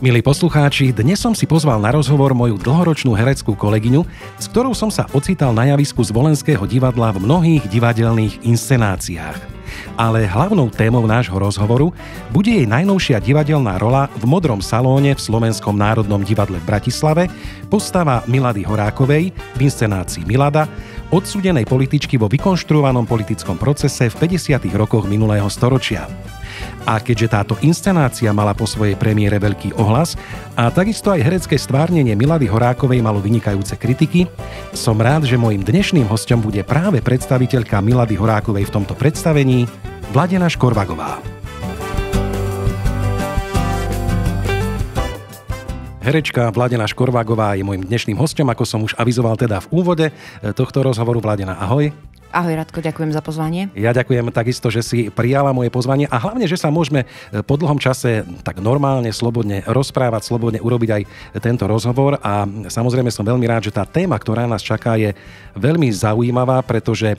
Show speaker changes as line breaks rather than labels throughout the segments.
Milí poslucháči, dnes som si pozval na rozhovor moju dlhoročnú hereckú kolegyňu, s ktorou som sa ocital na javisku z Volenského divadla v mnohých divadelných inscenáciách. Ale hlavnou témou nášho rozhovoru bude jej najnovšia divadelná rola v Modrom salóne v Slovenskom národnom divadle v Bratislave, postava Milady Horákovej v inscenácii Milada, odsudenej političky vo vykonštruovanom politickom procese v 50. rokoch minulého storočia. A keďže táto inscenácia mala po svojej premiére veľký ohlas a takisto aj herecké stvárnenie Milady Horákovej malo vynikajúce kritiky, som rád, že mojim dnešným hostom bude práve predstaviteľka Milady Horákovej v tomto predstavení Vladena Škorvagová. Herečka Vladena Škorvágová je môjim dnešným hostom, ako som už avizoval teda v úvode eh, tohto rozhovoru. Vladena, ahoj.
Ahoj Radko, ďakujem za pozvanie.
Ja ďakujem takisto, že si prijala moje pozvanie a hlavne, že sa môžeme e, po dlhom čase tak normálne, slobodne rozprávať, slobodne urobiť aj tento rozhovor a samozrejme som veľmi rád, že tá téma, ktorá nás čaká, je veľmi zaujímavá, pretože e,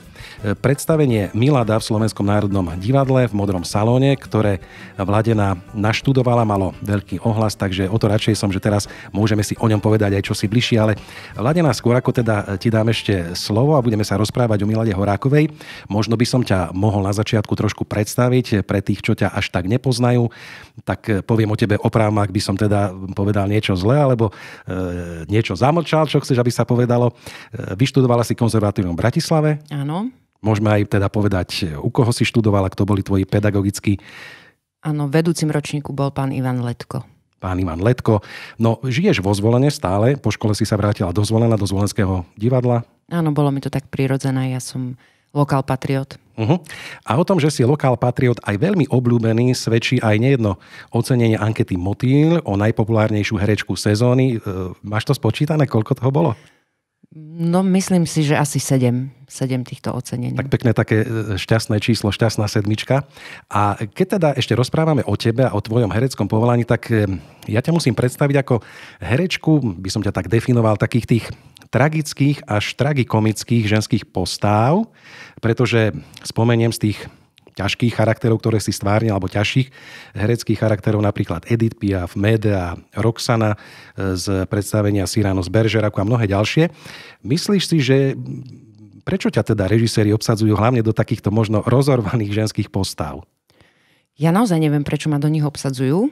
predstavenie Milada v Slovenskom národnom divadle v Modrom salóne, ktoré Vladena naštudovala, malo veľký ohlas, takže o to radšej som, že teraz môžeme si o ňom povedať aj čo si bližšie, ale Vladena, skôr ako teda e, ti dám ešte slovo a budeme sa rozprávať o Milade Horákovej. Možno by som ťa mohol na začiatku trošku predstaviť pre tých, čo ťa až tak nepoznajú. Tak eh, poviem o tebe oprávam, ak by som teda povedal niečo zle, alebo e, niečo zamlčal, čo chceš, aby sa povedalo. E, vyštudovala si konzervatívnom Bratislave. Áno. Môžeme aj teda povedať, u koho si študovala, kto boli tvoji pedagogickí. Áno, vedúcim ročníku bol pán Ivan Letko pán Ivan Letko. No, žiješ vo zvolene stále, po škole si sa vrátila do zvolena, do zvolenského divadla.
Áno, bolo mi to tak prirodzené. Ja som lokál patriot.
Uh-huh. A o tom, že si lokál patriot aj veľmi obľúbený, svedčí aj nejedno ocenenie ankety Motýl o najpopulárnejšiu herečku sezóny. E, máš to spočítané, koľko toho bolo?
No myslím si, že asi 7, sedem týchto ocenení.
Tak pekné také e, šťastné číslo, šťastná sedmička. A keď teda ešte rozprávame o tebe a o tvojom hereckom povolaní, tak e, ja ťa musím predstaviť ako herečku, by som ťa tak definoval, takých tých tragických až tragikomických ženských postáv, pretože spomeniem z tých ťažkých charakterov, ktoré si stvárne, alebo ťažších hereckých charakterov, napríklad Edith Piaf, Medea, Roxana e, z predstavenia Cyrano z Bergeraku a mnohé ďalšie. Myslíš si, že prečo ťa teda režiséri obsadzujú hlavne do takýchto možno rozorvaných ženských postáv?
Ja naozaj neviem, prečo ma do nich obsadzujú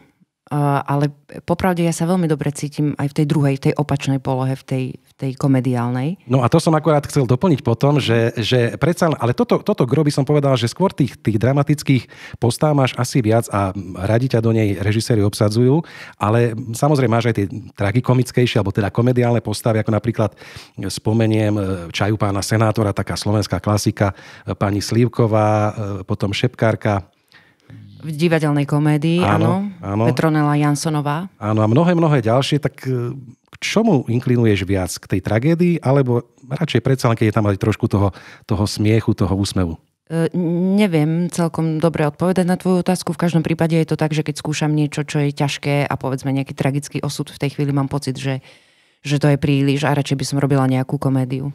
ale popravde ja sa veľmi dobre cítim aj v tej druhej, v tej opačnej polohe, v tej, v tej komediálnej.
No a to som akorát chcel doplniť potom, že, že predsa, ale toto, toto gro by som povedal, že skôr tých, tých dramatických postáv máš asi viac a radi ťa do nej režiséri obsadzujú, ale samozrejme máš aj tie tragikomickejšie, alebo teda komediálne postavy, ako napríklad spomeniem e, Čaju pána senátora, taká slovenská klasika, e, pani Slívková, e, potom Šepkárka,
v divadelnej komédii, áno. áno. Petronela Jansonová.
Áno, a mnohé, mnohé ďalšie. Tak e, k čomu inklinuješ viac? K tej tragédii, alebo radšej predsa len, keď je tam aj trošku toho, toho smiechu, toho úsmevu?
E, neviem celkom dobre odpovedať na tvoju otázku. V každom prípade je to tak, že keď skúšam niečo, čo je ťažké a povedzme nejaký tragický osud, v tej chvíli mám pocit, že, že to je príliš a radšej by som robila nejakú komédiu.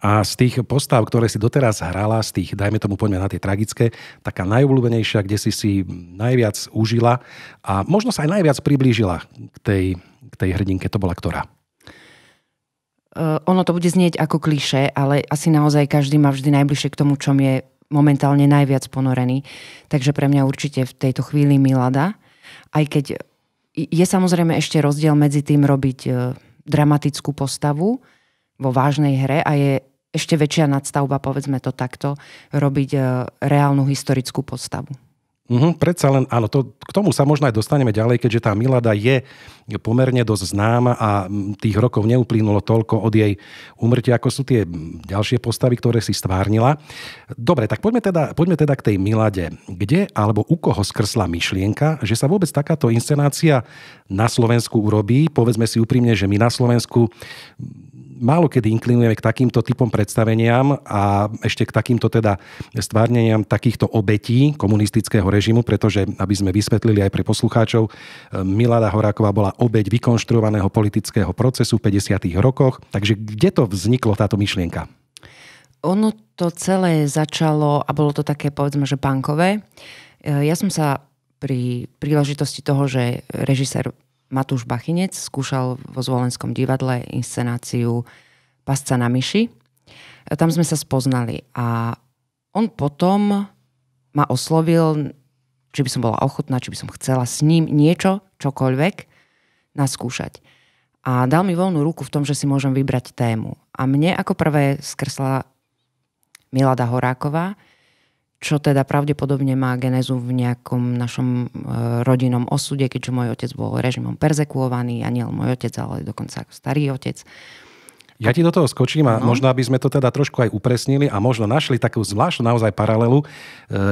A z tých postav, ktoré si doteraz hrala, z tých, dajme tomu, poďme na tie tragické, taká najobľúbenejšia, kde si si najviac užila a možno sa aj najviac priblížila k tej, k tej hrdinke, to bola ktorá?
Eh, ono to bude znieť ako kliše, ale asi naozaj každý má vždy najbližšie k tomu, čom je momentálne najviac ponorený. Takže pre mňa určite v tejto chvíli Milada. Aj keď je samozrejme ešte rozdiel medzi tým robiť eh, dramatickú postavu, vo vážnej hre a je ešte väčšia nadstavba, povedzme to takto, robiť e, reálnu historickú podstavu.
Mm-hmm, predsa len, áno, to, k tomu sa možno aj dostaneme ďalej, keďže tá Milada je pomerne dosť známa a tých rokov neuplynulo toľko od jej umrtia, ako sú tie ďalšie postavy, ktoré si stvárnila. Dobre, tak poďme teda, poďme teda k tej Milade. Kde alebo u koho skrsla myšlienka, že sa vôbec takáto inscenácia na Slovensku urobí? Povedzme si úprimne, že my na Slovensku málo kedy inklinujeme k takýmto typom predstaveniam a ešte k takýmto teda stvárneniam takýchto obetí komunistického režimu, pretože, aby sme vysvetlili aj pre poslucháčov, e, Milada Horáková bola obeť vykonštruovaného politického procesu v 50. rokoch. Takže kde to vzniklo táto myšlienka?
Ono to celé začalo a bolo to také, povedzme, že pankové. E, ja som sa pri príležitosti toho, že režisér Matúš Bachinec skúšal vo Zvolenskom divadle inscenáciu Pasca na myši. Tam sme sa spoznali a on potom ma oslovil, či by som bola ochotná, či by som chcela s ním niečo, čokoľvek, naskúšať. A dal mi voľnú ruku v tom, že si môžem vybrať tému. A mne ako prvé skrsla Milada Horáková, čo teda pravdepodobne má genezu v nejakom našom e, rodinnom osude, keďže môj otec bol režimom perzekuovaný a nie len môj otec, ale dokonca ako starý otec. Uh,
ja ti do toho skočím a no. možno, aby sme to teda trošku aj upresnili a možno našli takú zvláštnu naozaj paralelu. E,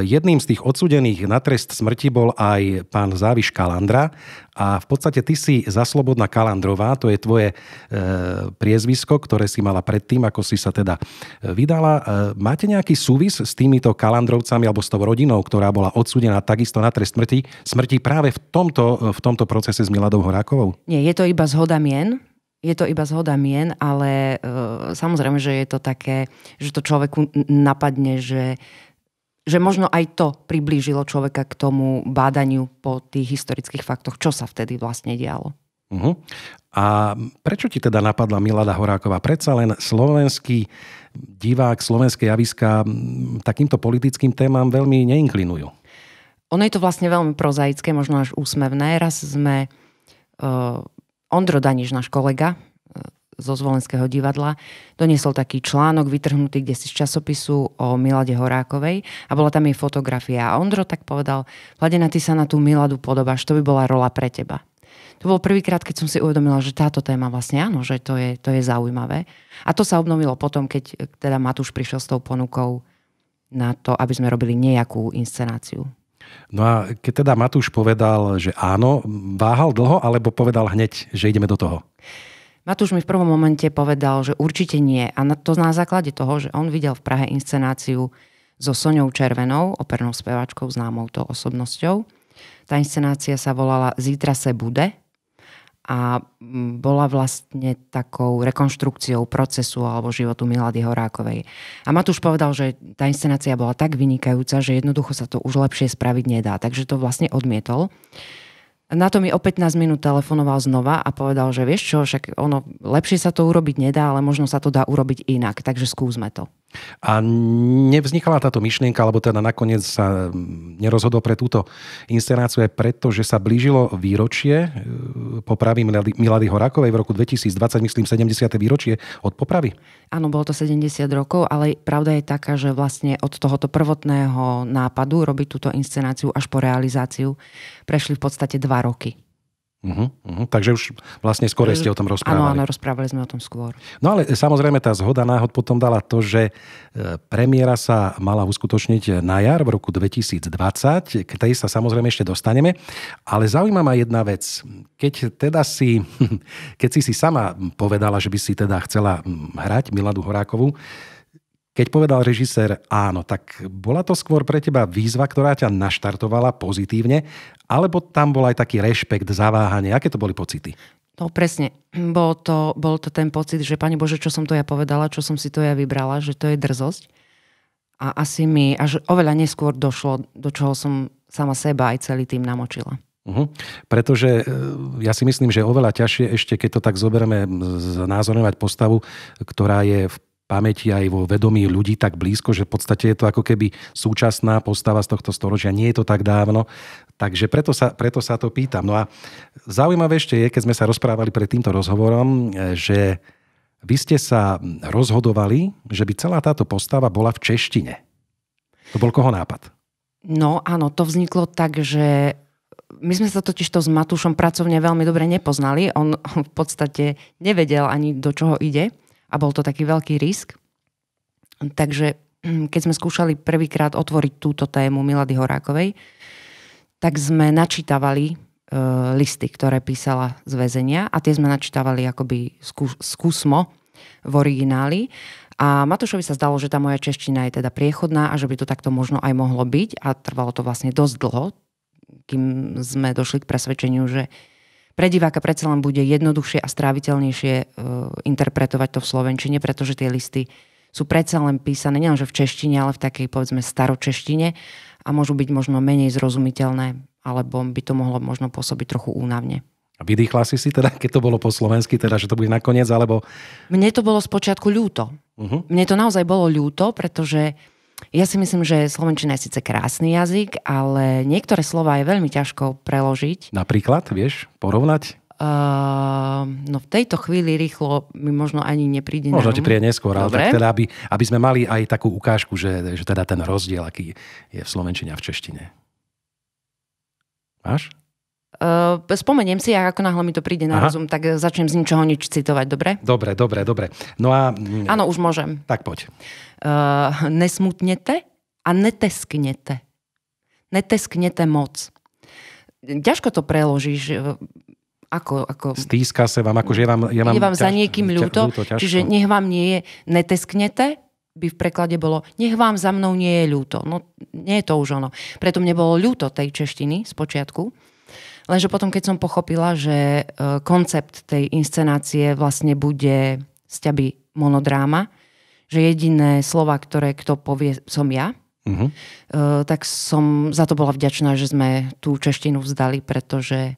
jedným z tých odsudených na trest smrti bol aj pán Záviš Kalandra a v podstate ty si zaslobodná Kalandrová, to je tvoje e, priezvisko, ktoré si mala predtým, ako si sa teda e, vydala. E, máte nejaký súvis s týmito Kalandrovcami alebo s tou rodinou, ktorá bola odsudená takisto na trest smrti, smrti práve v tomto, e, v tomto procese s Miladou Horákovou?
Nie, je to iba zhoda mien je to iba zhoda mien, ale e, samozrejme, že je to také, že to človeku napadne, že že možno aj to priblížilo človeka k tomu bádaniu po tých historických faktoch, čo sa vtedy vlastne dialo.
Uh-huh. A prečo ti teda napadla Milada Horáková? Predsa len slovenský divák, slovenské javiska takýmto politickým témam veľmi neinklinujú.
Ono je to vlastne veľmi prozaické, možno až úsmevné. Raz sme uh, Ondro Daniš, náš kolega e, zo Zvolenského divadla, doniesol taký článok vytrhnutý kde si z časopisu o Milade Horákovej a bola tam jej fotografia. A Ondro tak povedal, Vladena, ty sa na tú Miladu podobáš, to by bola rola pre teba. To bol prvýkrát, keď som si uvedomila, že táto téma vlastne áno, že to je, to je zaujímavé. A to sa obnovilo potom, keď e, teda Matúš prišiel s tou ponukou na to, aby sme robili nejakú inscenáciu.
No a keď teda Matúš povedal, že áno, váhal dlho, alebo povedal hneď, že ideme do toho?
Matúš mi v prvom momente povedal, že určite nie. A to na základe toho, že on videl v Prahe inscenáciu so Soňou Červenou, opernou speváčkou, známou to osobnosťou. Tá inscenácia sa volala Zítra se bude a bola vlastne takou rekonštrukciou procesu alebo životu Milady Horákovej. A Matúš povedal, že tá inscenácia bola tak vynikajúca, že jednoducho sa to už lepšie spraviť nedá. Takže to vlastne odmietol. Na to mi o 15 minút telefonoval znova a povedal, že vieš čo, však ono, lepšie sa to urobiť nedá, ale možno sa to dá urobiť inak, takže skúsme to.
A nevznikala táto myšlienka, alebo teda nakoniec sa mm, nerozhodol pre túto inscenáciu aj preto, že sa blížilo výročie e, popravy Milady Horákovej v roku 2020, myslím 70. výročie od popravy. Áno, bolo to 70 rokov, ale pravda je taká, že vlastne od tohoto
prvotného nápadu robiť túto inscenáciu až po realizáciu prešli v podstate dva
roky. Uh-huh, uh-huh. Takže už vlastne skôr ste o tom rozprávali. Áno, áno,
rozprávali sme o tom skôr.
No ale samozrejme tá zhoda náhod potom dala to, že e, premiéra sa mala uskutočniť na jar v roku 2020. K tej sa samozrejme ešte dostaneme. Ale zaujíma ma jedna vec. Keď teda si, keď si si sama povedala, že by si teda chcela hm, hrať Miladu Horákovú, keď povedal režisér áno, tak bola to skôr pre teba výzva, ktorá ťa naštartovala pozitívne, alebo tam bol aj taký rešpekt, zaváhanie? Aké to boli pocity?
No presne, bol to, bol to ten pocit, že pani Bože, čo som to ja povedala, čo som si to ja vybrala, že to je drzosť. A asi mi až oveľa neskôr došlo, do čoho som sama seba aj celý tým namočila.
Uhum. Pretože e, ja si myslím, že je oveľa ťažšie ešte, keď to tak zoberieme, názorovať postavu, ktorá je v pamäti aj vo vedomí ľudí tak blízko, že v podstate je to ako keby súčasná postava z tohto storočia. Nie je to tak dávno. Takže preto sa, preto sa to pýtam. No a zaujímavé ešte je, keď sme sa rozprávali pred týmto rozhovorom, že vy ste sa rozhodovali, že by celá táto postava bola v češtine. To bol koho nápad?
No áno, to vzniklo tak, že my sme sa totiž to s Matúšom pracovne veľmi dobre nepoznali. On, on v podstate nevedel ani do čoho ide a bol to taký veľký risk. Takže mm, keď sme skúšali prvýkrát otvoriť túto tému Milady Horákovej, tak sme načítavali e, listy, ktoré písala z väzenia a tie sme načítavali akoby skúsmo v origináli. A Matušovi sa zdalo, že tá moja čeština je teda priechodná a že by to takto možno aj mohlo byť a trvalo to vlastne dosť dlho, kým sme došli k presvedčeniu, že pre diváka predsa len bude jednoduchšie a stráviteľnejšie uh, interpretovať to v slovenčine, pretože tie listy sú predsa len písané nielenže v češtine, ale v takej povedzme staročeštine a môžu byť možno menej zrozumiteľné, alebo by to mohlo možno pôsobiť trochu únavne.
A vydýchla si si teda, keď to bolo po slovensky, teda, že to bude nakoniec, alebo...
Mne to bolo spočiatku ľúto. Uh-huh. Mne to naozaj bolo ľúto, pretože ja si myslím, že slovenčina je síce krásny jazyk, ale niektoré slova je veľmi ťažko preložiť.
Napríklad, vieš, porovnať?
Uh, no v tejto chvíli rýchlo mi možno ani nepríde Možno ti um. príde neskôr, ale Dobre. tak teda,
aby, aby sme mali aj takú ukážku, že, že teda ten rozdiel, aký je v Slovenčine a v Češtine. Máš?
Uh, spomeniem si a ako náhle mi to príde na Aha. rozum, tak eh, začnem z ničoho nič citovať, dobre?
Dobre, dobre, dobre. No a... Áno, už
môžem. Tak poď. Uh, nesmutnete a netesknete. Netesknete moc. Ťažko to preložíš. Eh, ako, ako...
Stýska sa vám, akože je vám... Je vám, je vám ťaž... za niekým ľúto, ľúto čiže
nech vám nie je netesknete, by v preklade bolo nech vám za mnou nie je ľúto. No nie je to už ono. Preto mne bolo ľúto tej češtiny z počiatku Lenže potom, keď som pochopila, že e, koncept tej inscenácie vlastne bude z ťaby monodráma, že jediné slova, ktoré kto povie, som ja, uh-huh. tak som za to bola vďačná, že sme tú češtinu vzdali, pretože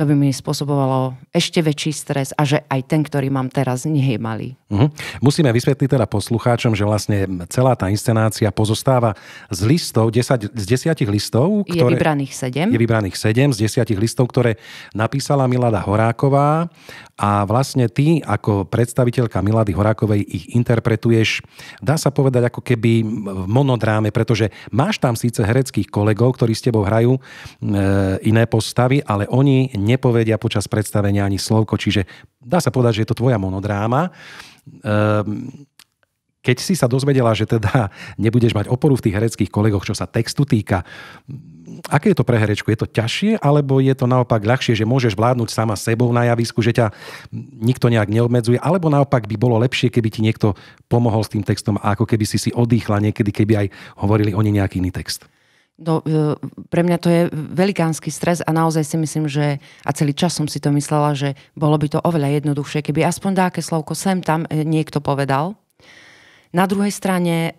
to by mi spôsobovalo ešte väčší stres a že aj ten, ktorý mám teraz, nie je malý.
Mhm. Musíme vysvetliť teda poslucháčom, že vlastne celá tá inscenácia pozostáva z listov, 10, z desiatich listov, ktoré, je vybraných 7. Je vybraných 7 z desiatich listov, ktoré napísala Milada Horáková a vlastne ty ako predstaviteľka Milady Horákovej ich interpretuješ, dá sa povedať ako keby v monodráme, pretože máš tam síce hereckých kolegov, ktorí s tebou hrajú e, iné postavy, ale oni nepovedia počas predstavenia ani slovko, čiže dá sa povedať, že je to tvoja monodráma. E, keď si sa dozvedela, že teda nebudeš mať oporu v tých hereckých kolegoch, čo sa textu týka, aké je to pre herečku? Je to ťažšie, alebo je to naopak ľahšie, že môžeš vládnuť sama sebou na javisku, že ťa nikto nejak neobmedzuje, alebo naopak by bolo lepšie, keby ti niekto pomohol s tým textom ako keby si si oddychla niekedy, keby aj hovorili oni nejaký iný text?
No, e, pre mňa to je velikánsky stres a naozaj si myslím, že a celý čas som si to myslela, že bolo by to oveľa jednoduchšie, keby aspoň dáke slovko sem tam e, niekto povedal. Na druhej strane e,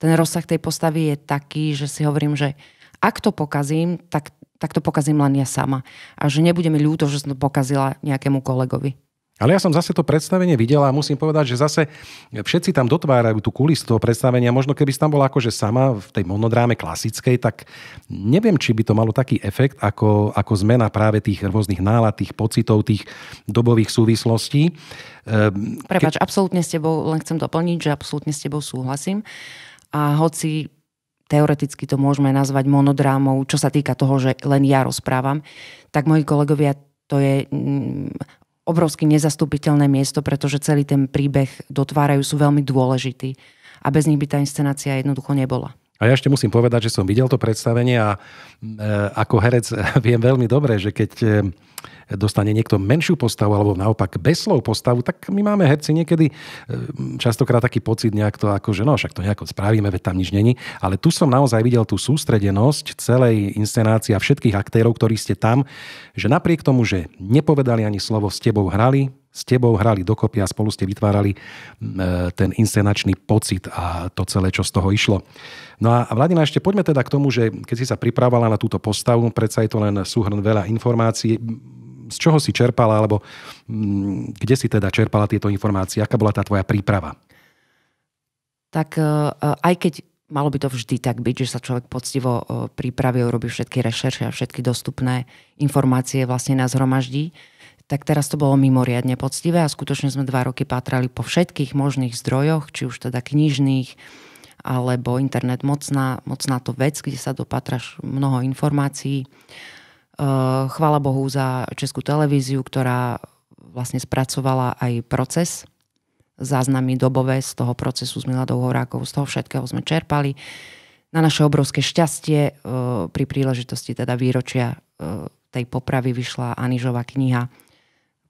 ten rozsah tej postavy je taký, že si hovorím, že ak to pokazím, tak, tak to pokazím len ja sama. A že nebude mi ľúto, že som to pokazila nejakému kolegovi.
Ale ja som zase to predstavenie videla a musím povedať, že zase všetci tam dotvárajú tú kulisu toho predstavenia. Možno keby tam bola akože sama v tej monodráme klasickej, tak neviem, či by to malo taký efekt ako, ako zmena práve tých rôznych nálad, tých pocitov, tých dobových súvislostí. Ehm, Prepač, Ke...
absolútne s tebou, len chcem doplniť, že absolútne s tebou súhlasím. A hoci teoreticky to môžeme nazvať monodrámou, čo sa týka toho, že len ja rozprávam, tak moji kolegovia to je mm, obrovsky nezastupiteľné miesto, pretože celý ten príbeh dotvárajú, sú veľmi dôležití a bez nich by tá inscenácia jednoducho nebola.
A ja ešte musím povedať, že som videl to predstavenie a e, ako herec e, viem veľmi dobre, že keď e, dostane niekto menšiu postavu alebo naopak beslov postavu, tak my máme herci niekedy e, častokrát taký pocit nejak to ako, že no však to nejako spravíme, veď tam nič není. Ale tu som naozaj videl tú sústredenosť celej inscenácie a všetkých aktérov, ktorí ste tam, že napriek tomu, že nepovedali ani slovo, s tebou hrali, s tebou hrali dokopy a spolu ste vytvárali e, ten inscenačný pocit a to celé, čo z toho išlo. No a Vladina, ešte poďme teda k tomu, že keď si sa pripravovala na túto postavu, predsa je to len súhrn veľa informácií, z čoho si čerpala, alebo kde si teda čerpala tieto informácie, aká bola tá tvoja príprava?
Tak e, e, aj keď malo by to vždy tak byť, že sa človek poctivo pripravil, robí všetky rešerše a všetky dostupné informácie vlastne na zhromaždí, tak teraz to bolo mimoriadne poctivé a skutočne sme dva roky pátrali po všetkých možných zdrojoch, či už teda knižných, alebo internet mocná, mocná to vec, kde sa dopatraš mnoho informácií. E, Chvála Bohu za Českú televíziu, ktorá vlastne spracovala aj proces záznamy dobové z toho procesu s Miladou Horákovou, z toho všetkého sme čerpali. Na naše obrovské šťastie e, pri príležitosti teda výročia e, tej popravy vyšla Anižová kniha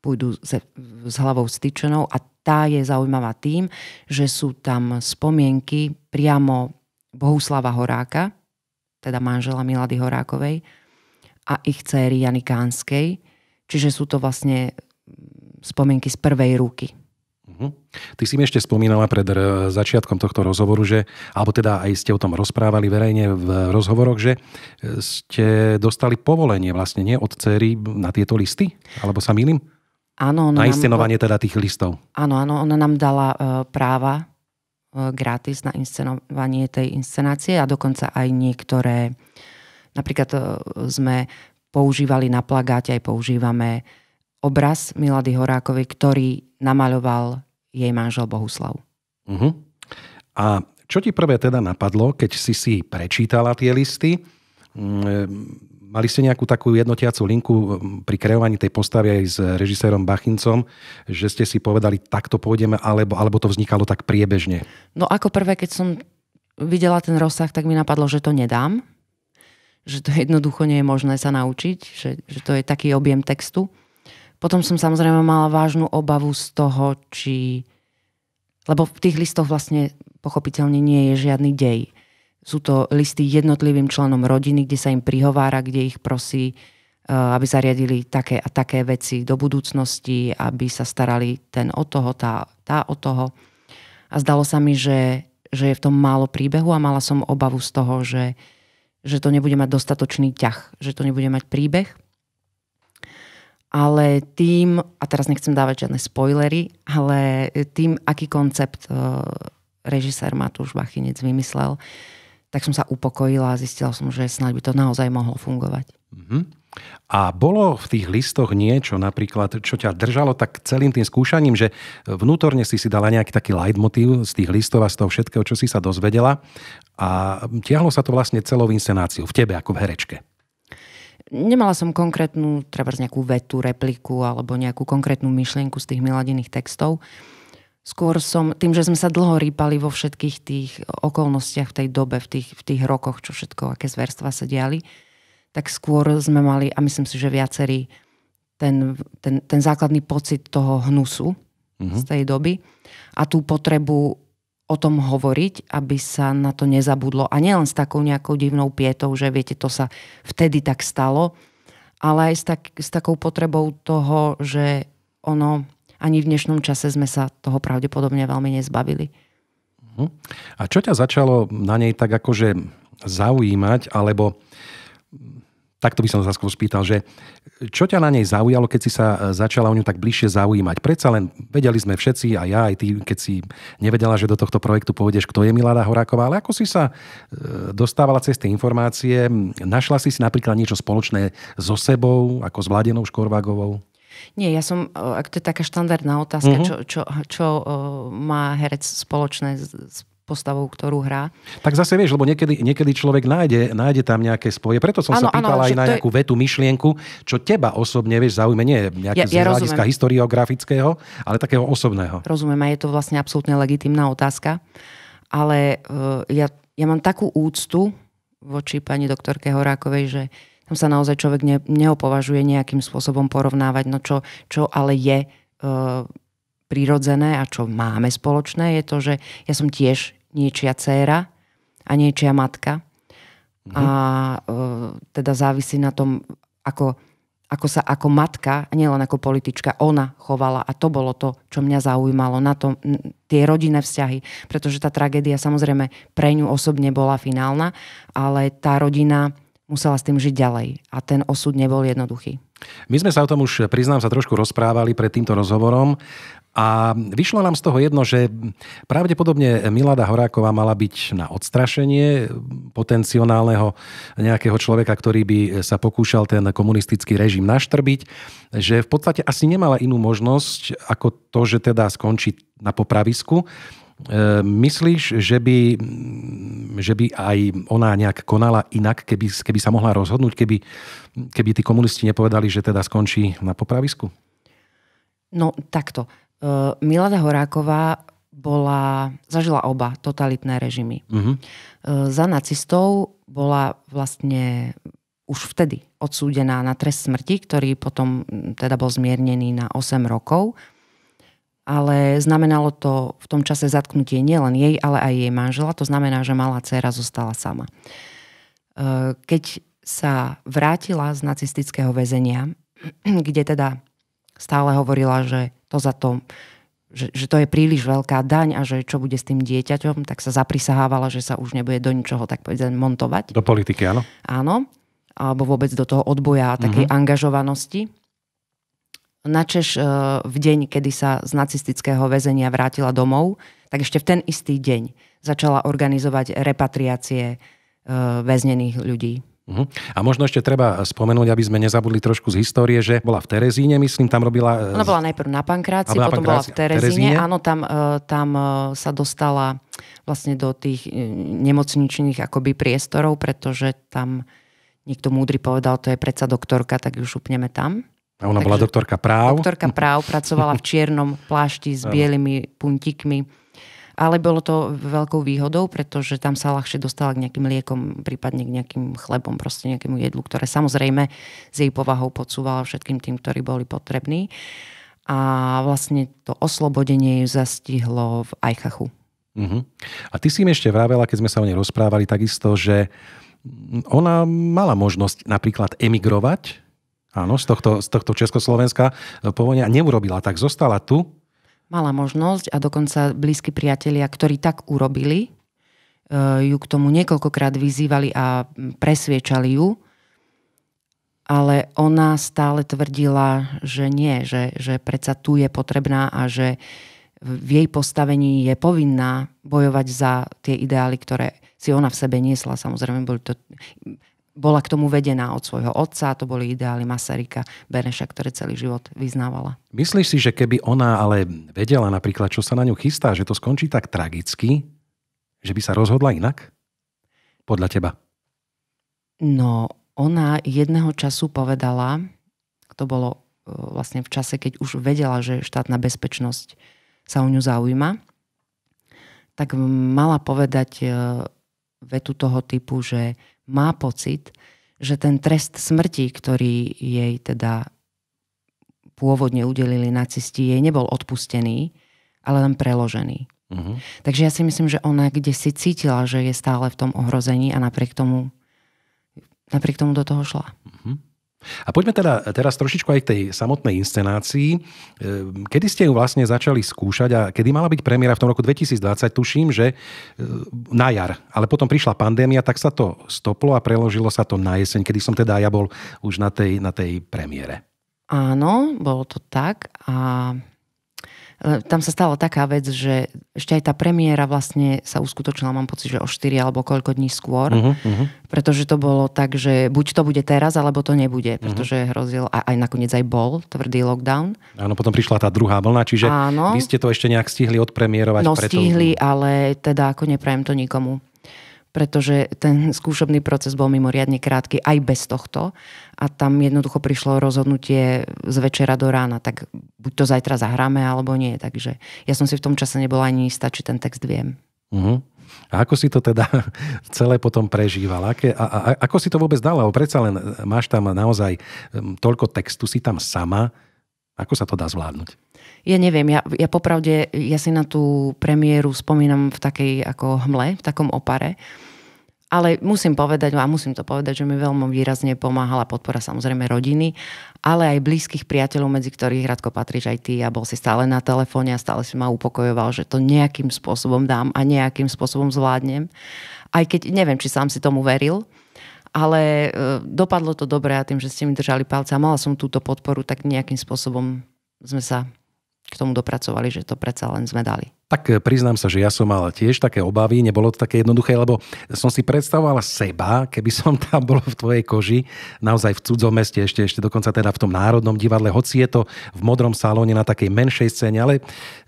pôjdu s hlavou styčenou a tá je zaujímavá tým, že sú tam spomienky priamo Bohuslava Horáka, teda manžela Milady Horákovej a ich céry Jany Kánskej. Čiže sú to vlastne spomienky z prvej ruky.
Mhm. Ty si mi ešte spomínala pred eh, začiatkom tohto rozhovoru, že, alebo teda aj ste o tom rozprávali verejne v rozhovoroch, že eh, ste dostali povolenie vlastne nie od céry na tieto listy? Alebo sa milím?
Áno, na inscenovanie
nám, teda tých listov.
Áno, áno, ona nám dala uh, práva uh, gratis na inscenovanie tej inscenácie a dokonca aj niektoré, napríklad uh, sme používali na plagáte, aj používame obraz Milady Horákovej, ktorý namaľoval
jej manžel Bohuslav. Uh-huh. A čo ti prvé teda napadlo, keď si si prečítala tie listy? Mm, Mali ste nejakú takú jednotiacu linku pri kreovaní tej postavy aj s režisérom Bachincom, že ste si povedali, takto pôjdeme, alebo, alebo to vznikalo tak priebežne?
No ako prvé, keď som videla ten rozsah, tak mi napadlo, že to nedám. Že to jednoducho nie je možné sa naučiť, že, že to je taký objem textu. Potom som samozrejme mala vážnu obavu z toho, či... Lebo v tých listoch vlastne pochopiteľne nie je žiadny dej sú to listy jednotlivým členom rodiny, kde sa im prihovára, kde ich prosí, e, aby zariadili také a také veci do budúcnosti, aby sa starali ten o toho, tá, tá o toho. A zdalo sa mi, že, že je v tom málo príbehu a mala som obavu z toho, že, že to nebude mať dostatočný ťah, že to nebude mať príbeh. Ale tým, a teraz nechcem dávať žiadne spoilery, ale tým, aký koncept e, režisér Matúš Bachinec vymyslel, uh, tak som sa upokojila a zistila som, že snáď by to naozaj mohlo fungovať.
Mm-hmm. A bolo v tých listoch niečo napríklad, čo ťa držalo tak celým tým skúšaním, že vnútorne si si dala nejaký taký leitmotiv z tých listov a z toho všetkého, čo si sa dozvedela a tiahlo sa to vlastne celou inscenáciou v tebe ako v herečke?
Nemala som konkrétnu, treba nejakú vetu, repliku alebo nejakú konkrétnu myšlienku z tých miladiných textov Skôr som, tým, že sme sa dlho rýpali vo všetkých tých okolnostiach v tej dobe, v tých, v tých rokoch, čo všetko, aké zverstva sa diali, tak skôr sme mali, a myslím si, že viacerí, ten, ten, ten základný pocit toho hnusu mm-hmm. z tej doby a tú potrebu o tom hovoriť, aby sa na to nezabudlo. A nielen s takou nejakou divnou pietou, že viete, to sa vtedy tak stalo, ale aj s, tak, s takou potrebou toho, že ono ani v dnešnom čase sme sa toho pravdepodobne veľmi nezbavili.
Mhm. A čo ťa začalo na nej tak akože zaujímať, alebo takto by som sa skôr spýtal, že čo ťa na nej zaujalo, keď si sa e, začala o ňu tak bližšie zaujímať? Predsa len vedeli sme všetci, a ja aj ty, keď si nevedela, že do tohto projektu pôjdeš, kto je Milada Horáková, ale ako si sa e, dostávala cez tie informácie, našla si si napríklad niečo spoločné so sebou, ako s Vladenou Škorvagovou?
Nie, ja som, e, ak to je taká štandardná otázka, mm-hmm. čo, čo, čo e, má herec spoločné s, postavou, ktorú hrá.
Tak zase vieš, lebo niekedy, niekedy človek nájde, nájde tam nejaké spoje. Preto som ano, sa pýtal aj na nejakú je... vetu, myšlienku, čo teba osobne, vieš, zaujme, nie nejaké ja, ja z hľadiska historiografického, ale takého osobného.
Rozumiem, a je to vlastne absolútne legitimná otázka. Ale uh, ja, ja mám takú úctu voči pani doktorke Horákovej, že uh, tam sa naozaj človek ne, neopovažuje nejakým spôsobom porovnávať, no čo, čo ale je e, prirodzené a čo máme spoločné, je to, že ja som tiež niečia dcéra a niečia matka. Mhm. A e, teda závisí na tom, ako, ako sa ako matka, nielen ako politička, ona chovala a to bolo to, čo mňa zaujímalo na tom, tie rodinné vzťahy, pretože tá tragédia samozrejme pre ňu osobne bola finálna, ale tá rodina musela s tým žiť ďalej. A ten osud nebol jednoduchý.
My sme sa o tom už, priznám sa, trošku rozprávali pred týmto rozhovorom a vyšlo nám z toho jedno, že pravdepodobne Milada Horáková mala byť na odstrašenie potenciálneho nejakého človeka, ktorý by sa pokúšal ten komunistický režim naštrbiť, že v podstate asi nemala inú možnosť ako to, že teda skončí na popravisku. Ehm, myslíš, že by, že by aj ona nejak konala inak, keby, keby sa mohla rozhodnúť, keby, keby tí komunisti nepovedali, že teda skončí na popravisku?
No takto. Ehm, Milada Horáková bola, zažila oba totalitné režimy. Uh-huh. Za nacistov bola vlastne už vtedy odsúdená na trest smrti, ktorý potom teda bol zmiernený na 8 rokov ale znamenalo to v tom čase zatknutie nielen jej, ale aj jej manžela. To znamená, že malá dcéra zostala sama. E, keď sa vrátila z nacistického väzenia, kde teda stále hovorila, že to za to, že, že to je príliš veľká daň a že čo bude s tým dieťaťom, tak sa zaprisahávala, že sa už nebude do ničoho, tak povedať, montovať.
Do politiky, áno.
Áno, alebo vôbec do toho odboja a takej uh-huh. angažovanosti. Načež e, v deň, kedy sa z nacistického väzenia vrátila domov, tak ešte v ten istý deň začala organizovať repatriácie e, väznených ľudí.
Uh-huh. A možno ešte treba spomenúť, aby sme nezabudli trošku z histórie, že bola v Terezíne, myslím, tam robila... E, Ona
bola najprv na Pankráci, potom Pankráci, bola v Terezíne. Terezíne. Áno, tam, tam sa dostala vlastne do tých nemocničných akoby priestorov, pretože tam niekto múdry povedal, to je predsa doktorka, tak ju šupneme tam. A ona Takže, bola
doktorka práv. Doktorka
práv, pracovala v čiernom plášti s bielými puntikmi. Ale bolo to veľkou výhodou, pretože tam sa ľahšie dostala k nejakým liekom, prípadne k nejakým chlebom, proste nejakému jedlu, ktoré samozrejme s jej povahou podsúvala všetkým tým, ktorí boli potrební. A vlastne to oslobodenie ju zastihlo v Ajchachu.
Uh-huh. Mhm. A ty si im ešte vravela, keď sme sa o nej rozprávali, takisto, že ona mala možnosť napríklad emigrovať, Áno, z tohto, z tohto Československa e, povolenia neurobila, tak zostala tu.
Mala možnosť a dokonca blízki priatelia, ktorí tak urobili, e, ju k tomu niekoľkokrát vyzývali a presviečali ju, ale ona stále tvrdila, že nie, že, že predsa tu je potrebná a že v jej postavení je povinná bojovať za tie ideály, ktoré si ona v sebe niesla. Samozrejme, boli to bola k tomu vedená od svojho otca, to boli ideály Masaryka, Beneša, ktoré celý život vyznávala.
Myslíš si, že keby ona ale vedela napríklad, čo sa na ňu chystá, že to skončí tak tragicky, že by sa rozhodla inak? Podľa teba.
No, ona jedného času povedala, to bolo e, vlastne v čase, keď už vedela, že štátna bezpečnosť sa o ňu zaujíma, tak mala povedať e, vetu toho typu, že má pocit, že ten trest smrti, ktorý jej teda pôvodne udelili nacisti, jej nebol odpustený, ale len preložený. Uh-huh. Takže ja si myslím, že ona kde si cítila, že je stále v tom ohrození a napriek tomu, napriek tomu do toho šla. Uh-huh.
A poďme teda teraz trošičku aj k tej samotnej inscenácii. Ehm, kedy ste ju vlastne začali skúšať a kedy mala byť premiéra v tom roku 2020? Tuším, že ehm, na jar, ale potom prišla pandémia, tak sa to stoplo a preložilo sa to na jeseň, kedy som teda ja bol už na tej, na tej premiére.
Áno, bolo to tak a E, tam sa stala taká vec, že ešte aj tá premiéra vlastne sa uskutočnila, mám pocit, že o 4 alebo koľko dní skôr, uh-huh, uh-huh. pretože to bolo tak, že buď to bude teraz, alebo to nebude, mhm. pretože uh-huh. hrozil, a aj nakoniec aj bol tvrdý lockdown.
Áno, potom prišla tá druhá vlna, čiže Áno. vy ste to ešte nejak stihli odpremierovať. No preto... stihli,
ale teda ako neprajem to nikomu pretože ten skúšobný proces bol mimoriadne krátky aj bez tohto a tam jednoducho prišlo rozhodnutie z večera do rána, tak buď to zajtra zahráme alebo nie. Takže ja som si v tom čase nebola ani istá, či ten text viem.
Uh-huh. A ako si to teda celé potom prežíval? Aké, a, a, ako si to vôbec dala? predsa len e, máš tam naozaj toľko textu, si tam sama. Ako sa to dá zvládnuť?
Ja neviem, ja, ja popravde, ja si na tú premiéru spomínam v takej ako hmle, v takom opare. Ale musím povedať, a musím to povedať, že mi veľmi výrazne pomáhala podpora samozrejme rodiny, ale aj blízkych priateľov, medzi ktorých Radko patríš aj ty a bol si stále na telefóne a stále si ma upokojoval, že to nejakým spôsobom dám a nejakým spôsobom zvládnem. Aj keď neviem, či sám si tomu veril, ale e, dopadlo to dobre a tým, že ste mi držali palce a mala som túto podporu, tak nejakým spôsobom sme sa k tomu dopracovali, že to predsa len sme
dali. Tak e, priznám sa, že ja som mal tiež také obavy, nebolo to také jednoduché, lebo som si predstavoval seba, keby som tam bol v tvojej koži, naozaj v cudzom meste, ešte, ešte dokonca teda v tom Národnom divadle, hoci je to v Modrom salóne na takej menšej scéne, ale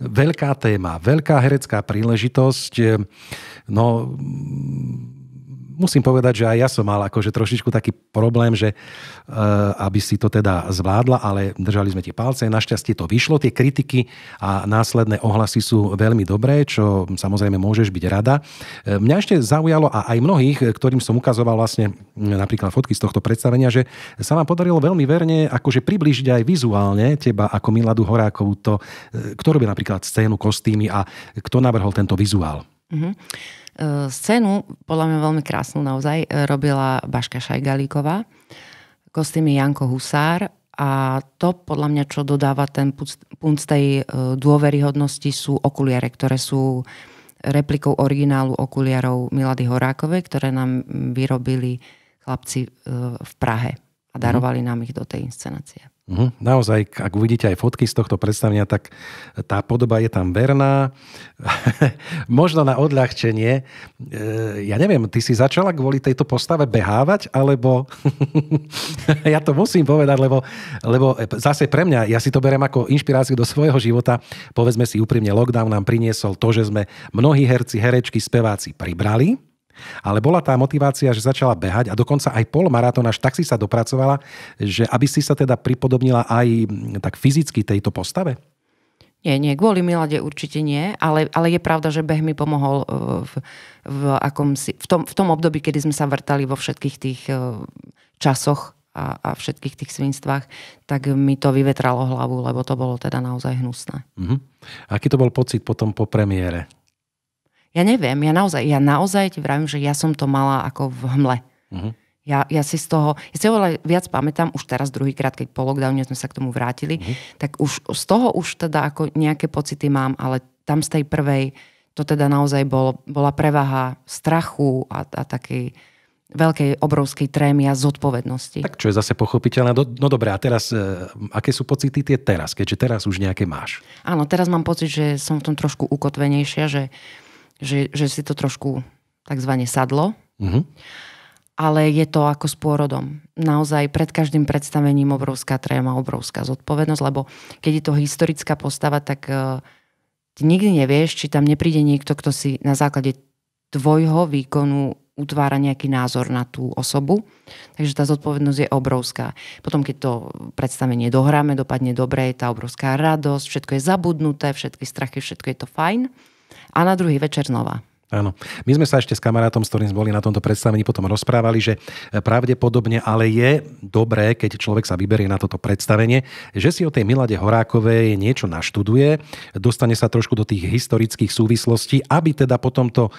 veľká téma, veľká herecká príležitosť, e, no musím povedať, že aj ja som mal akože trošičku taký problém, že e, aby si to teda zvládla, ale držali sme tie palce. Našťastie to vyšlo, tie kritiky a následné ohlasy sú veľmi dobré, čo samozrejme môžeš byť rada. E, mňa ešte zaujalo a aj mnohých, ktorým som ukazoval vlastne napríklad fotky z tohto predstavenia, že sa vám podarilo veľmi verne akože približiť aj vizuálne teba ako Miladu Horákovú to, e, kto robí napríklad scénu, kostýmy a kto navrhol tento vizuál.
Mm-hmm. E, scénu, podľa mňa veľmi krásnu naozaj, e, robila Baška Šajgalíková, kostýmy Janko Husár a to podľa mňa, čo dodáva ten punc tej e, dôveryhodnosti sú okuliare, ktoré sú replikou originálu okuliarov Milady Horákovej, ktoré nám vyrobili chlapci v Prahe a darovali mhm. nám ich do tej inscenácie
uh Naozaj, ak uvidíte aj fotky z tohto predstavenia, tak tá podoba je tam verná. Možno na odľahčenie. E, ja neviem, ty si začala kvôli tejto postave behávať, alebo ja to musím povedať, lebo, lebo zase pre mňa, ja si to berem ako inšpiráciu do svojho života. Povedzme si úprimne, lockdown nám priniesol to, že sme mnohí herci, herečky, speváci pribrali ale bola tá motivácia, že začala behať a dokonca aj pol maratón, až tak si sa dopracovala, že aby si sa teda pripodobnila aj tak fyzicky tejto postave?
Nie, nie, kvôli Milade určite nie, ale, ale je pravda, že beh mi pomohol e, v, v, akomsi, v, tom, v tom období, kedy sme sa vrtali vo všetkých tých e, časoch a, a všetkých tých svinstvách, tak mi to vyvetralo hlavu, lebo to bolo teda naozaj hnusné.
mm Aký to bol pocit potom po premiére?
Ja neviem, ja naozaj, ja naozaj ti vravím, že ja som to mala ako v hmle. Uh-huh. Ja, ja si z toho, ja si oveľa viac pamätám, už teraz druhýkrát, keď po lockdowne sme sa k tomu vrátili, uh-huh. tak už z toho už teda ako nejaké pocity mám, ale tam z tej prvej, to teda naozaj bol, bola prevaha strachu a, a takej, veľkej, obrovskej trémy a zodpovednosti.
Tak čo je zase pochopiteľné. No, no dobré, a teraz, e, aké sú pocity tie teraz, keďže teraz už nejaké máš?
Áno, teraz mám pocit, že som v tom trošku ukotvenejšia, že že, že si to trošku takzvané sadlo. Mm-hmm. Ale je to ako s pôrodom. Naozaj pred každým predstavením obrovská tréma, obrovská zodpovednosť, lebo keď je to historická postava, tak uh, ty nikdy nevieš, či tam nepríde niekto, kto si na základe tvojho výkonu utvára nejaký názor na tú osobu. Takže tá zodpovednosť je obrovská. Potom, keď to predstavenie dohráme, dopadne dobre, je tá obrovská radosť, všetko je zabudnuté, všetky strachy, všetko je to fajn a na druhý večer znova.
Áno. My sme sa ešte s kamarátom, s ktorým sme boli na tomto predstavení, potom rozprávali, že e, pravdepodobne ale je dobré, keď človek sa vyberie na toto predstavenie, že si o tej Milade Horákovej niečo naštuduje, dostane sa trošku do tých historických súvislostí, aby teda potom to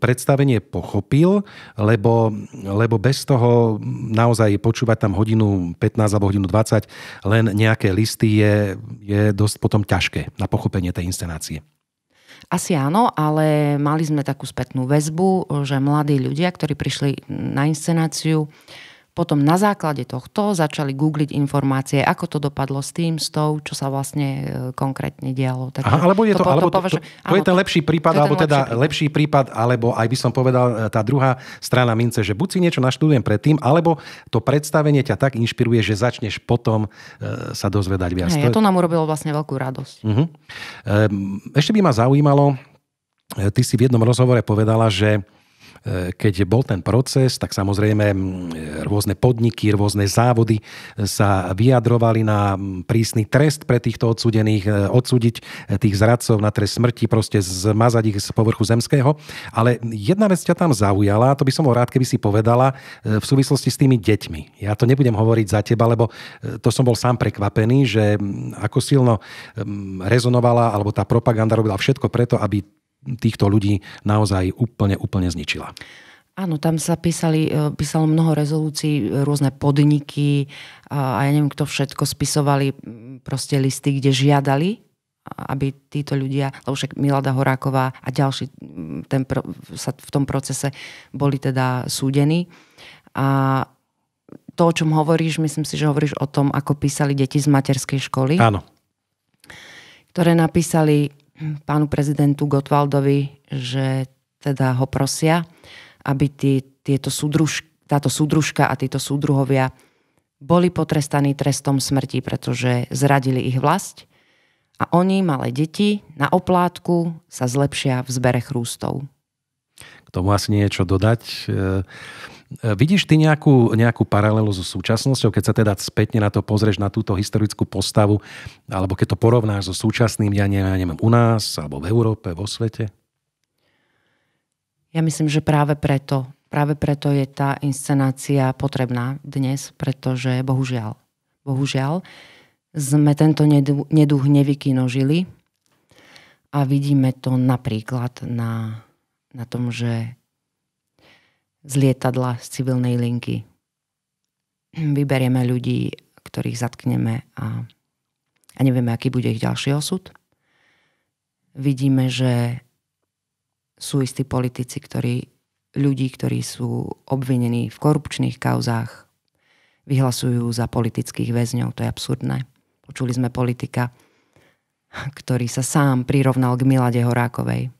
predstavenie pochopil, lebo, lebo bez toho naozaj počúvať tam hodinu 15 alebo hodinu 20 len nejaké listy je, je dosť potom ťažké na pochopenie tej inscenácie.
Asi áno, ale mali sme takú spätnú väzbu, že mladí ľudia, ktorí prišli na inscenáciu, potom na základe tohto začali googliť informácie, ako to dopadlo s tým, s tou, čo sa vlastne e, konkrétne dialo. Tak, Aha, alebo je to, to, alebo to, považu... to, to, to áno, je ten
lepší prípad, ten alebo lepší teda prípad. lepší prípad, alebo aj by som povedal e, tá druhá strana mince, že buď si niečo naštudujem predtým, alebo to predstavenie ťa tak inšpiruje, že začneš potom e, sa dozvedať viac. Hej, to nám
urobilo vlastne veľkú radosť.
Uh-huh. Ešte by ma zaujímalo, ty si v jednom rozhovore povedala, že keď bol ten proces, tak samozrejme rôzne podniky, rôzne závody sa vyjadrovali na prísny trest pre týchto odsudených, e, odsúdiť e, tých zradcov na trest smrti, proste zmazať ich z povrchu zemského. Ale jedna vec ťa tam zaujala, to by som ho rád, keby si povedala e, v súvislosti s tými deťmi. Ja to nebudem hovoriť za teba, lebo to som bol sám prekvapený, že ako silno rezonovala, alebo tá propaganda robila všetko preto, aby týchto ľudí naozaj úplne, úplne zničila.
Áno, tam sa písali, e, písalo mnoho rezolúcií, e, rôzne podniky a ja neviem, kto všetko spisovali proste listy, kde žiadali aby títo ľudia, lebo však Milada Horáková a ďalší ten, sa v tom procese boli teda súdení. A to, o čom hovoríš, myslím si, že hovoríš o tom, ako písali deti z materskej školy. Áno. Ktoré napísali pánu prezidentu Gotwaldovi, že teda ho prosia, aby tí, tieto súdruž, táto súdružka a títo súdruhovia boli potrestaní trestom smrti, pretože zradili ich vlast a oni, malé deti, na oplátku sa zlepšia v zbere chrústov.
K tomu asi niečo dodať. E- E, vidíš ty nejakú, nejakú paralelu so súčasnosťou, keď sa teda spätne na to pozrieš, na túto historickú postavu, alebo keď to porovnáš so súčasným, ja neviem, u nás, alebo v Európe, vo svete?
Ja myslím, že práve preto, práve preto je tá inscenácia potrebná dnes, pretože bohužiaľ, bohužiaľ sme tento neduch nevykinožili a vidíme to napríklad na, na tom, že z lietadla z civilnej linky. Vyberieme ľudí, ktorých zatkneme a, a nevieme, aký bude ich ďalší osud. Vidíme, že sú istí politici, ktorí, ľudí, ktorí sú obvinení v korupčných kauzách, vyhlasujú za politických väzňov. To je absurdné. Počuli sme politika, ktorý sa sám prirovnal k Milade Horákovej.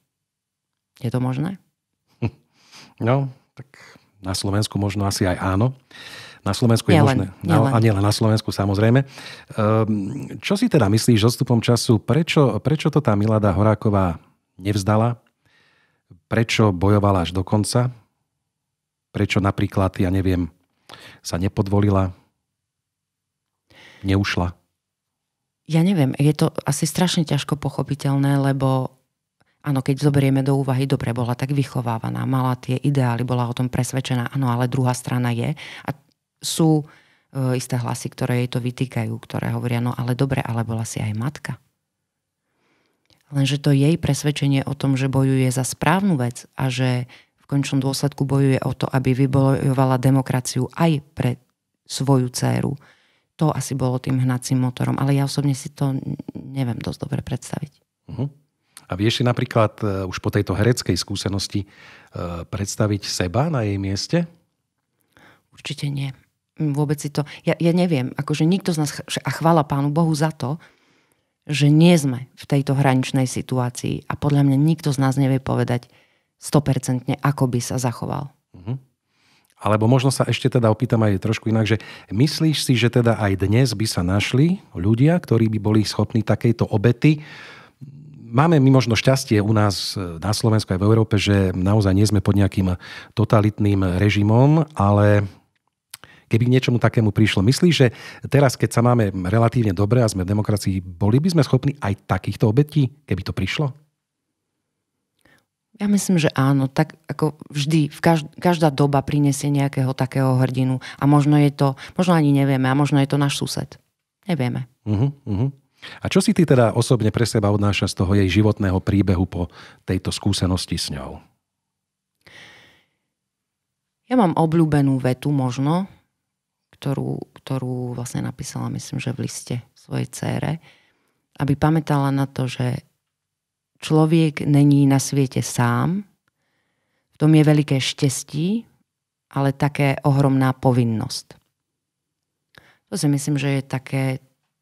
Je to možné?
No, na Slovensku možno asi aj áno. Na Slovensku nielen, je možné. Nielen. A nielen na Slovensku, samozrejme. Ehm, čo si teda myslíš s odstupom času? Prečo, prečo to tá Milada Horáková nevzdala? Prečo bojovala až do konca? Prečo napríklad, ja neviem, sa nepodvolila? Neušla?
Ja neviem, je to asi strašne ťažko pochopiteľné, lebo Áno, keď zoberieme do úvahy, dobre, bola tak vychovávaná, mala tie ideály, bola o tom presvedčená, áno, ale druhá strana je. A sú e, isté hlasy, ktoré jej to vytýkajú, ktoré hovoria, no ale dobre, ale bola si aj matka. Lenže to jej presvedčenie o tom, že bojuje za správnu vec a že v končnom dôsledku bojuje o to, aby vybojovala demokraciu aj pre svoju dceru, to asi bolo tým hnacím motorom. Ale ja osobne si to neviem dosť dobre predstaviť. Uh-huh.
A vieš si napríklad e, už po tejto hereckej skúsenosti e, predstaviť seba na jej mieste?
Určite nie. Mm, vôbec si to... Ja, ja neviem. Akože nikto z nás... A chvála Pánu Bohu za to, že nie sme v tejto hraničnej situácii a podľa mňa nikto z nás nevie povedať 100% ako by sa zachoval. mm
Alebo možno sa ešte teda opýtam aj trošku inak, že myslíš si, že teda aj dnes by sa našli ľudia, ktorí by boli schopní takejto obety máme my možno šťastie u nás e, na Slovensku aj v Európe, že naozaj nie sme pod nejakým totalitným režimom, ale keby k niečomu takému prišlo. Myslíš, že teraz, keď sa máme relatívne dobre a sme v demokracii, boli by sme schopní aj takýchto obetí, keby to prišlo?
Ja myslím, že áno. Tak ako vždy, v každ- každá doba prinesie nejakého takého hrdinu. A možno je to, možno ani nevieme, a možno je to náš sused. Nevieme.
Uh-huh, uh-huh. A čo si ty teda osobne pre seba odnáša z toho jej životného príbehu po tejto skúsenosti s ňou?
Ja mám obľúbenú vetu možno, ktorú, ktorú vlastne napísala, myslím, že v liste svojej cére, aby pamätala na to, že človek není na svete sám, v tom je veľké šťastí, ale také ohromná povinnosť. To si myslím, že je také,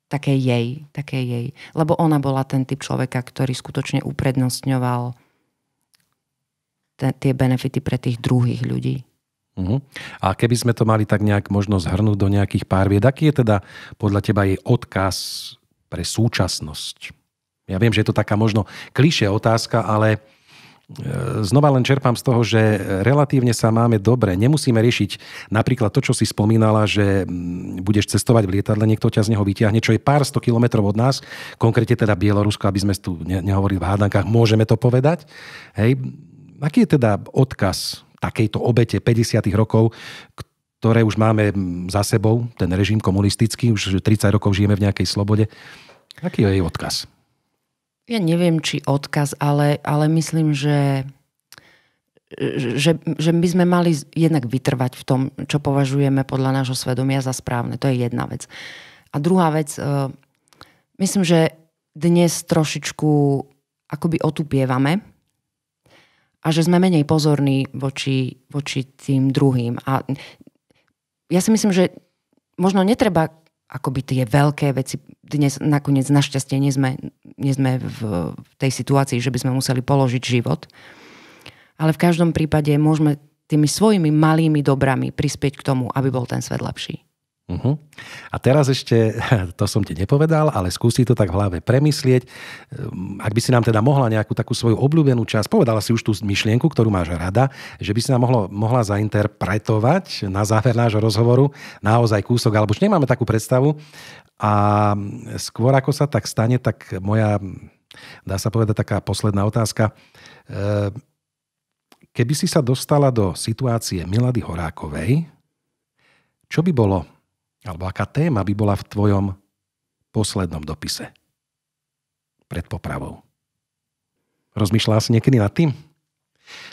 také jej, také jej. Lebo ona bola ten typ človeka, ktorý skutočne uprednostňoval te, tie benefity pre tých druhých ľudí.
Uh-huh. A keby sme to mali tak nejak možno zhrnúť do nejakých pár vied, aký je teda podľa teba jej odkaz pre súčasnosť? Ja viem, že je to taká možno klišé otázka, ale E, znova len čerpám z toho, že relatívne sa máme dobre. Nemusíme riešiť napríklad to, čo si spomínala, že mm, budeš cestovať v lietadle, niekto ťa z neho vyťahne, čo je pár sto kilometrov od nás, konkrétne teda Bielorusko, aby sme tu nehovorili v hádankách, môžeme to povedať. Hej. Aký je teda odkaz takejto obete 50. rokov, ktoré už máme mm, za sebou, ten režim komunistický, už 30 rokov žijeme v nejakej slobode. Aký je jej odkaz?
Ja neviem, či odkaz, ale, ale myslím, že že, že by sme mali jednak vytrvať v tom, čo považujeme podľa nášho svedomia za správne. To je jedna vec. A druhá vec, e, myslím, že dnes trošičku akoby otupievame a že sme menej pozorní voči, voči tým druhým. A ja si myslím, že možno netreba akoby tie veľké veci, dnes nakoniec našťastie nie sme, nie sme v, v tej situácii, že by sme museli položiť život. Ale v každom prípade môžeme tými svojimi malými dobrami prispieť k tomu, aby bol ten svet lepší.
Uhum. A teraz ešte, to som ti nepovedal, ale skúsi to tak v hlave premyslieť. Ehm, ak by si nám teda mohla nejakú takú svoju obľúbenú časť, povedala si už tú myšlienku, ktorú máš rada, že by si nám mohlo, mohla zainterpretovať na záver nášho rozhovoru naozaj kúsok, alebo už nemáme takú predstavu. A skôr ako sa tak stane, tak moja, dá sa povedať, taká posledná otázka. Ehm, keby si sa dostala do situácie Milady Horákovej, čo by bolo alebo aká téma by bola v tvojom poslednom dopise pred popravou. Rozmýšľala si niekedy nad tým?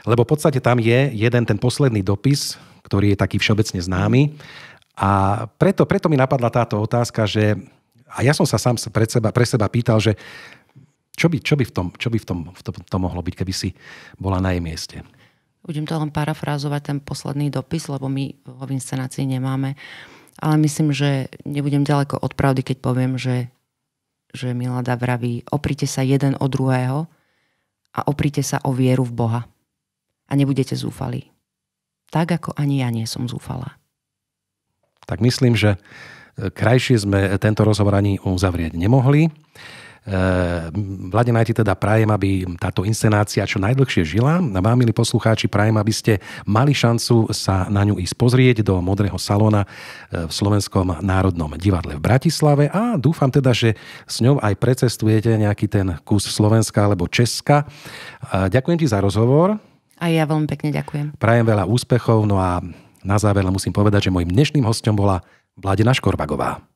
Lebo v podstate tam je jeden ten posledný dopis, ktorý je taký všeobecne známy. A preto, preto mi napadla táto otázka, že a ja som sa sám pre seba, pre seba pýtal, že čo by, čo by, v, tom, čo by v, tom, v, tom, mohlo byť, keby si bola na jej mieste?
Budem to len parafrázovať ten posledný dopis, lebo my ho v inscenácii nemáme. Uh, ale myslím, že nebudem ďaleko od pravdy, keď poviem, že, že Milada vraví, oprite sa jeden o druhého a oprite sa o vieru v Boha a nebudete zúfali. Tak ako ani ja
nie som zúfala. Tak myslím, že krajšie sme tento rozhovor ani uzavrieť nemohli. Eh, Vladena, ja ti teda prajem, aby táto inscenácia čo najdlhšie žila. Vám, milí poslucháči, prajem, aby ste mali šancu sa na ňu ísť pozrieť do Modrého salóna eh, v Slovenskom národnom divadle v Bratislave a dúfam teda, že s ňou aj precestujete nejaký ten kus Slovenska alebo Česka. Ďakujem ti za rozhovor.
A ja veľmi pekne ďakujem.
Prajem veľa úspechov, no a na záver musím povedať, že môjim dnešným hostom bola Vladina Škorbagová.